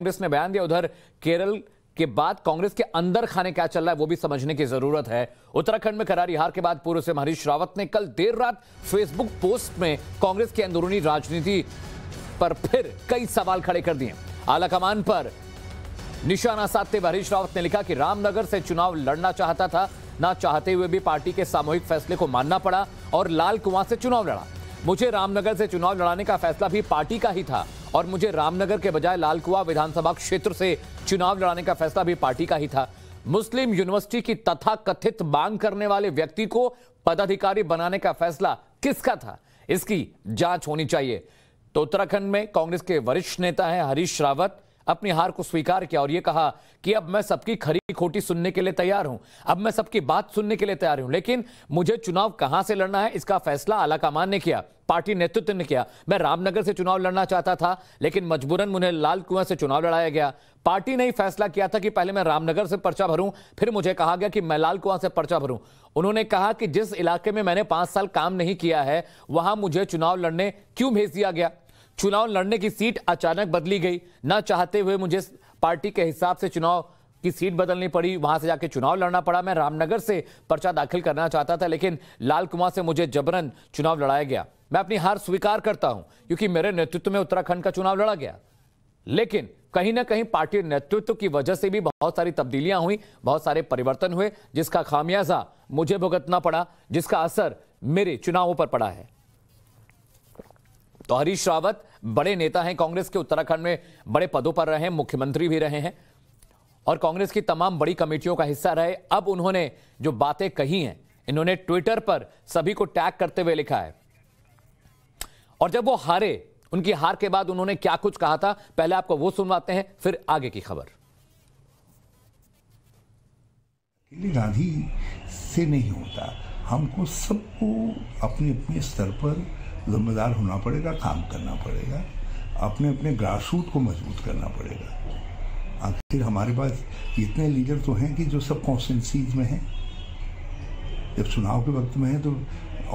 कांग्रेस ने बयान दिया उधर केरल के बाद कांग्रेस के अंदर खाने क्या चल रहा है वो भी समझने की जरूरत है उत्तराखंड में करारी हार के बाद पूर्व से हरीश रावत ने कल देर रात फेसबुक पोस्ट में कांग्रेस की अंदरूनी राजनीति पर फिर कई सवाल खड़े कर दिए आलाकमान पर निशाना साधते हरीश रावत ने लिखा कि रामनगर से चुनाव लड़ना चाहता था ना चाहते हुए भी पार्टी के सामूहिक फैसले को मानना पड़ा और लाल कुआं से चुनाव लड़ा मुझे रामनगर से चुनाव लड़ाने का फैसला भी पार्टी का ही था और मुझे रामनगर के बजाय लालकुआ विधानसभा क्षेत्र से चुनाव लड़ाने का फैसला भी पार्टी का ही था मुस्लिम यूनिवर्सिटी की तथा कथित मांग करने वाले व्यक्ति को पदाधिकारी बनाने का फैसला किसका था इसकी जांच होनी चाहिए तो उत्तराखंड में कांग्रेस के वरिष्ठ नेता हैं हरीश रावत अपनी हार को स्वीकार किया और यह कहा कि अब मैं सबकी खरी खोटी सुनने के लिए तैयार हूं अब मैं सबकी बात सुनने के लिए तैयार हूं लेकिन मुझे चुनाव कहां से लड़ना है इसका फैसला आलाकमान ने किया पार्टी नेतृत्व ने किया मैं रामनगर से चुनाव लड़ना चाहता था लेकिन मजबूरन मुझे लाल कुएं से चुनाव लड़ाया गया पार्टी ने ही फैसला किया था कि पहले मैं रामनगर से पर्चा भरूं फिर मुझे कहा गया कि मैं लाल कुआं से पर्चा भरूं उन्होंने कहा कि जिस इलाके में मैंने पांच साल काम नहीं किया है वहां मुझे चुनाव लड़ने क्यों भेज दिया गया चुनाव लड़ने की सीट अचानक बदली गई न चाहते हुए मुझे पार्टी के हिसाब से चुनाव की सीट बदलनी पड़ी वहां से जाके चुनाव लड़ना पड़ा मैं रामनगर से पर्चा दाखिल करना चाहता था लेकिन लाल कुमार से मुझे जबरन चुनाव लड़ाया गया मैं अपनी हार स्वीकार करता हूं क्योंकि मेरे नेतृत्व में उत्तराखंड का चुनाव लड़ा गया लेकिन कहीं ना कहीं पार्टी नेतृत्व की वजह से भी बहुत सारी तब्दीलियां हुई बहुत सारे परिवर्तन हुए जिसका खामियाजा मुझे भुगतना पड़ा जिसका असर मेरे चुनावों पर पड़ा है तो हरीश रावत बड़े नेता हैं कांग्रेस के उत्तराखंड में बड़े पदों पर रहे मुख्यमंत्री भी रहे हैं और कांग्रेस की तमाम बड़ी कमेटियों का हिस्सा रहे अब उन्होंने जो बातें कही हैं इन्होंने ट्विटर पर सभी को टैग करते हुए लिखा है और जब वो हारे उनकी हार के बाद उन्होंने क्या कुछ कहा था पहले आपको वो सुनवाते हैं फिर आगे की खबर गांधी से नहीं होता हमको सबको अपने अपने स्तर पर जिम्मेदार होना पड़ेगा काम करना पड़ेगा अपने अपने ग्रासरूट को मजबूत करना पड़ेगा आखिर हमारे पास इतने लीडर तो हैं कि जो सब कॉन्स्टेंसीज में हैं जब चुनाव के वक्त में हैं तो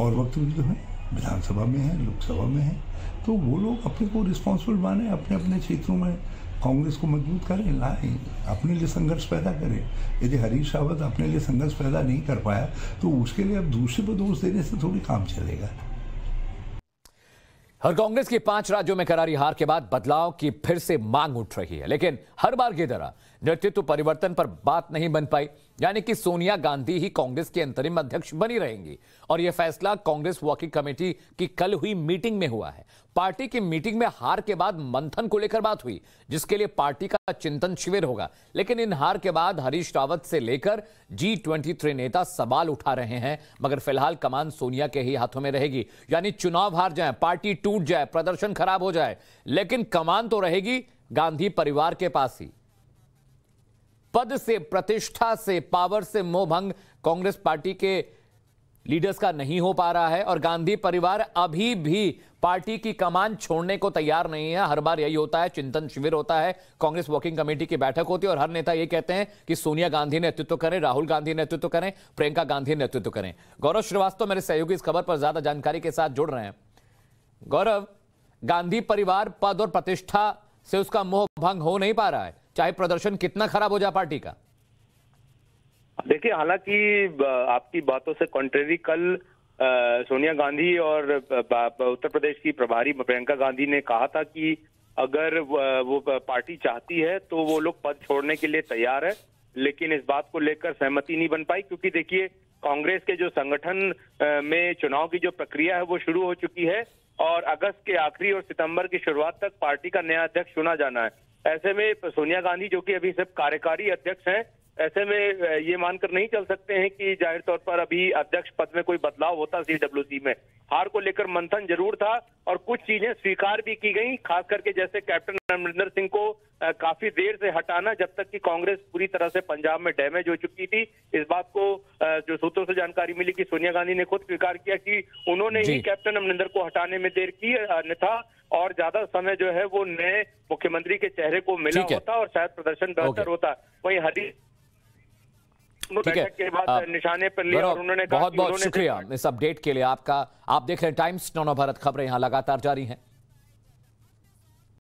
और वक्त भी तो हैं विधानसभा में हैं लोकसभा में हैं तो वो लोग अपने को रिस्पॉन्सिबल माने अपने अपने क्षेत्रों में कांग्रेस को मजबूत करें लाएं अपने लिए संघर्ष पैदा करें यदि हरीश रावत अपने लिए संघर्ष पैदा नहीं कर पाया तो उसके लिए अब दूसरे पर दोष देने से थोड़ी काम चलेगा हर कांग्रेस की पांच राज्यों में करारी हार के बाद बदलाव की फिर से मांग उठ रही है लेकिन हर बार की तरह नेतृत्व परिवर्तन पर बात नहीं बन पाई यानी कि सोनिया गांधी ही कांग्रेस के अंतरिम अध्यक्ष बनी रहेंगी और यह फैसला कांग्रेस वर्किंग कमेटी की कल हुई मीटिंग में हुआ है पार्टी की मीटिंग में हार के बाद मंथन को लेकर बात हुई जिसके लिए पार्टी का चिंतन शिविर होगा लेकिन इन हार के बाद हरीश रावत से लेकर जी ट्वेंटी नेता सवाल उठा रहे हैं मगर फिलहाल कमान सोनिया के ही हाथों में रहेगी यानी चुनाव हार जाए पार्टी टूट जाए प्रदर्शन खराब हो जाए लेकिन कमान तो रहेगी गांधी परिवार के पास ही पद से प्रतिष्ठा से पावर से मोहभंग कांग्रेस पार्टी के लीडर्स का नहीं हो पा रहा है और गांधी परिवार अभी भी पार्टी की कमान छोड़ने को तैयार नहीं है हर बार यही होता है चिंतन शिविर होता है कांग्रेस वर्किंग कमेटी की बैठक होती है और हर नेता ये कहते हैं कि सोनिया गांधी नेतृत्व करें राहुल गांधी नेतृत्व करें प्रियंका गांधी नेतृत्व करें गौरव श्रीवास्तव मेरे सहयोगी इस खबर पर ज्यादा जानकारी के साथ जुड़ रहे हैं गौरव गांधी परिवार पद और प्रतिष्ठा से उसका मोह भंग हो नहीं पा रहा है चाहे प्रदर्शन कितना खराब हो जाए पार्टी का देखिए हालांकि आपकी बातों से कॉन्ट्रेरी कल सोनिया गांधी और उत्तर प्रदेश की प्रभारी प्रियंका गांधी ने कहा था कि अगर वो पार्टी चाहती है तो वो लोग पद छोड़ने के लिए तैयार है लेकिन इस बात को लेकर सहमति नहीं बन पाई क्योंकि देखिए कांग्रेस के जो संगठन में चुनाव की जो प्रक्रिया है वो शुरू हो चुकी है और अगस्त के आखिरी और सितंबर की शुरुआत तक पार्टी का नया अध्यक्ष चुना जाना है ऐसे में सोनिया गांधी जो कि अभी सिर्फ कार्यकारी अध्यक्ष हैं ऐसे में ये मानकर नहीं चल सकते हैं कि जाहिर तौर पर अभी अध्यक्ष पद में कोई बदलाव होता सी सी में हार को लेकर मंथन जरूर था और कुछ चीजें स्वीकार भी की गई खास करके जैसे कैप्टन अमरिंदर सिंह को काफी देर से हटाना जब तक कि कांग्रेस पूरी तरह से पंजाब में डैमेज हो चुकी थी इस बात को जो सूत्रों से जानकारी मिली कि सोनिया गांधी ने खुद स्वीकार किया कि उन्होंने ही कैप्टन अमरिंदर को हटाने में देर की अन्यथा और ज्यादा समय जो है वो नए मुख्यमंत्री के चेहरे को मिला होता और शायद प्रदर्शन बेहतर होता वही हरी ठीक है निशाने पर लिया और उन्होंने बहुत बहुत शुक्रिया इस अपडेट के लिए आपका आप देख रहे हैं टाइम्स नौनो भारत खबरें यहाँ लगातार जारी हैं